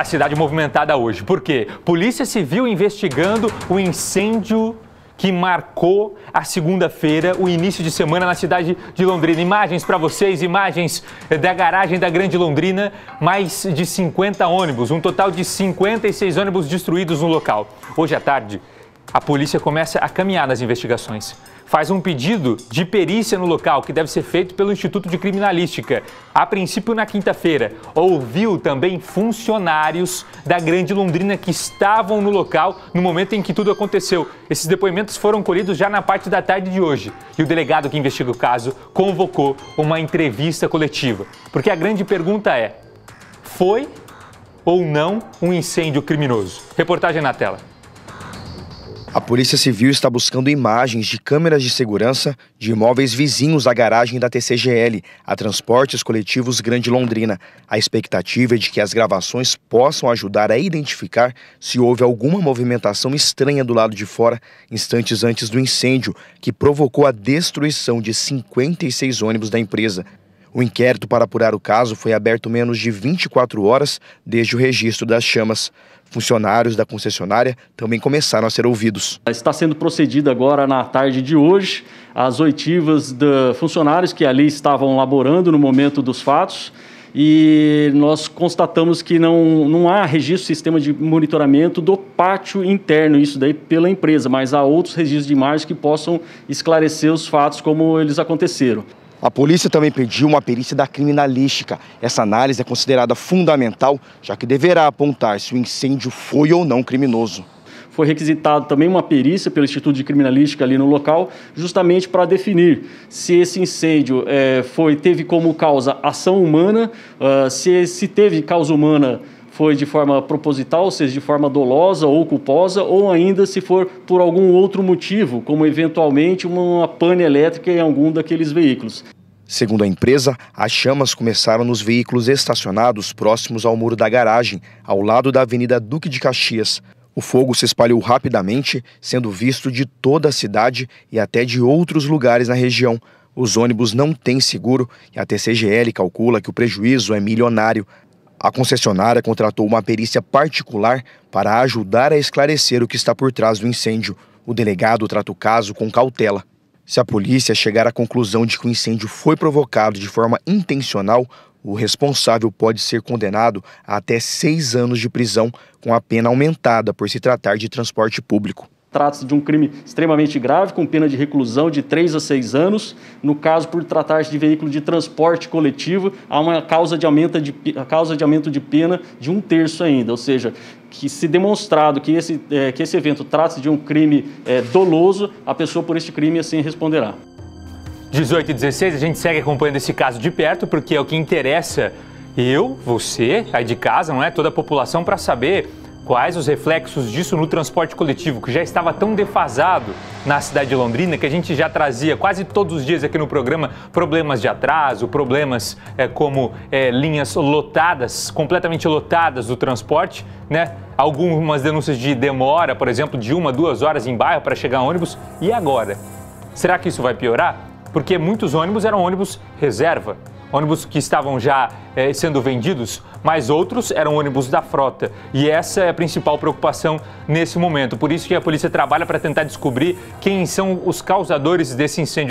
a cidade movimentada hoje. Por quê? Polícia Civil investigando o incêndio que marcou a segunda-feira, o início de semana na cidade de Londrina. Imagens para vocês, imagens da garagem da Grande Londrina, mais de 50 ônibus, um total de 56 ônibus destruídos no local. Hoje à tarde, a polícia começa a caminhar nas investigações. Faz um pedido de perícia no local que deve ser feito pelo Instituto de Criminalística, a princípio na quinta-feira. Ouviu também funcionários da Grande Londrina que estavam no local no momento em que tudo aconteceu. Esses depoimentos foram colhidos já na parte da tarde de hoje. E o delegado que investiga o caso convocou uma entrevista coletiva. Porque a grande pergunta é: foi ou não um incêndio criminoso? Reportagem na tela. A Polícia Civil está buscando imagens de câmeras de segurança de imóveis vizinhos à garagem da TCGL, a Transportes Coletivos Grande Londrina. A expectativa é de que as gravações possam ajudar a identificar se houve alguma movimentação estranha do lado de fora instantes antes do incêndio, que provocou a destruição de 56 ônibus da empresa. O inquérito para apurar o caso foi aberto menos de 24 horas desde o registro das chamas. Funcionários da concessionária também começaram a ser ouvidos. Está sendo procedida agora na tarde de hoje as oitivas de funcionários que ali estavam laborando no momento dos fatos e nós constatamos que não, não há registro sistema de monitoramento do pátio interno, isso daí pela empresa, mas há outros registros de imagens que possam esclarecer os fatos como eles aconteceram. A polícia também pediu uma perícia da criminalística. Essa análise é considerada fundamental, já que deverá apontar se o incêndio foi ou não criminoso. Foi requisitado também uma perícia pelo Instituto de Criminalística ali no local, justamente para definir se esse incêndio é, foi teve como causa ação humana, uh, se, se teve causa humana foi de forma proposital, ou seja, de forma dolosa ou culposa, ou ainda se for por algum outro motivo, como eventualmente uma pane elétrica em algum daqueles veículos. Segundo a empresa, as chamas começaram nos veículos estacionados próximos ao muro da garagem, ao lado da Avenida Duque de Caxias. O fogo se espalhou rapidamente, sendo visto de toda a cidade e até de outros lugares na região. Os ônibus não têm seguro e a TCGL calcula que o prejuízo é milionário. A concessionária contratou uma perícia particular para ajudar a esclarecer o que está por trás do incêndio. O delegado trata o caso com cautela. Se a polícia chegar à conclusão de que o incêndio foi provocado de forma intencional, o responsável pode ser condenado a até seis anos de prisão, com a pena aumentada por se tratar de transporte público. Trata-se de um crime extremamente grave, com pena de reclusão de 3 a 6 anos. No caso, por tratar-se de veículo de transporte coletivo, há uma causa de, aumento de, a causa de aumento de pena de um terço ainda. Ou seja, que se demonstrado que esse, é, que esse evento trata-se de um crime é, doloso, a pessoa por este crime assim responderá. 18 e 16, a gente segue acompanhando esse caso de perto, porque é o que interessa eu, você, aí de casa, não é? Toda a população para saber Quais os reflexos disso no transporte coletivo, que já estava tão defasado na cidade de Londrina, que a gente já trazia quase todos os dias aqui no programa problemas de atraso, problemas é, como é, linhas lotadas, completamente lotadas do transporte, né? Algumas denúncias de demora, por exemplo, de uma, duas horas em bairro para chegar ônibus. E agora? Será que isso vai piorar? Porque muitos ônibus eram ônibus reserva, ônibus que estavam já eh, sendo vendidos mas outros eram ônibus da frota. E essa é a principal preocupação nesse momento. Por isso que a polícia trabalha para tentar descobrir quem são os causadores desse incêndio.